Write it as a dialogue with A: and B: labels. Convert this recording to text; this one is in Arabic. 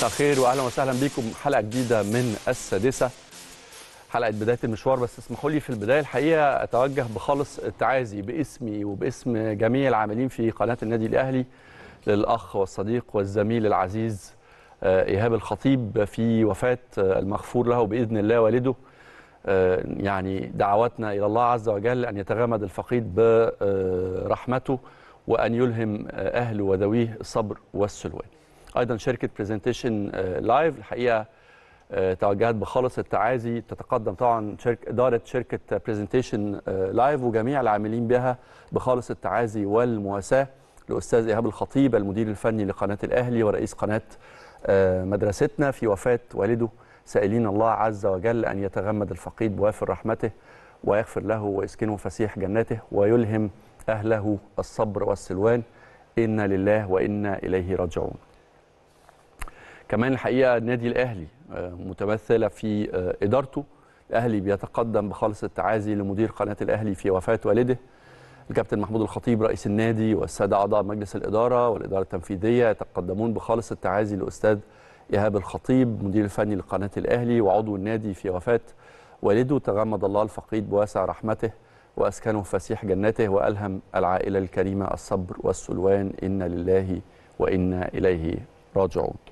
A: مساء الخير واهلا وسهلا بيكم حلقه جديده من السادسه حلقه بدايه المشوار بس اسمحوا لي في البدايه الحقيقه اتوجه بخالص التعازي باسمي وباسم جميع العاملين في قناه النادي الاهلي للاخ والصديق والزميل العزيز آه، ايهاب الخطيب في وفاه آه، المغفور له باذن الله والده آه، يعني دعواتنا الى الله عز وجل ان يتغمد الفقيد برحمته وان يلهم اهله وذويه الصبر والسلوان ايضا شركه برزنتيشن لايف آه، الحقيقه آه، توجهت بخالص التعازي تتقدم طبعا شرك اداره شركه برزنتيشن لايف آه، وجميع العاملين بها بخالص التعازي والمواساه الاستاذ ايهاب الخطيب المدير الفني لقناه الاهلي ورئيس قناه مدرستنا في وفاه والده سائلين الله عز وجل ان يتغمد الفقيد بوافر رحمته ويغفر له ويسكنه فسيح جناته ويلهم اهله الصبر والسلوان انا لله وانا اليه راجعون كمان الحقيقه النادي الاهلي آه، متمثله في آه، ادارته الاهلي بيتقدم بخالص التعازي لمدير قناه الاهلي في وفاه والده الكابتن محمود الخطيب رئيس النادي والساده اعضاء مجلس الاداره والاداره التنفيذيه يتقدمون بخالص التعازي للاستاذ ايهاب الخطيب مدير الفني لقناه الاهلي وعضو النادي في وفاه والده تغمد الله الفقيد بواسع رحمته واسكنه فسيح جنته والهم العائله الكريمه الصبر والسلوان انا لله وانا اليه راجعون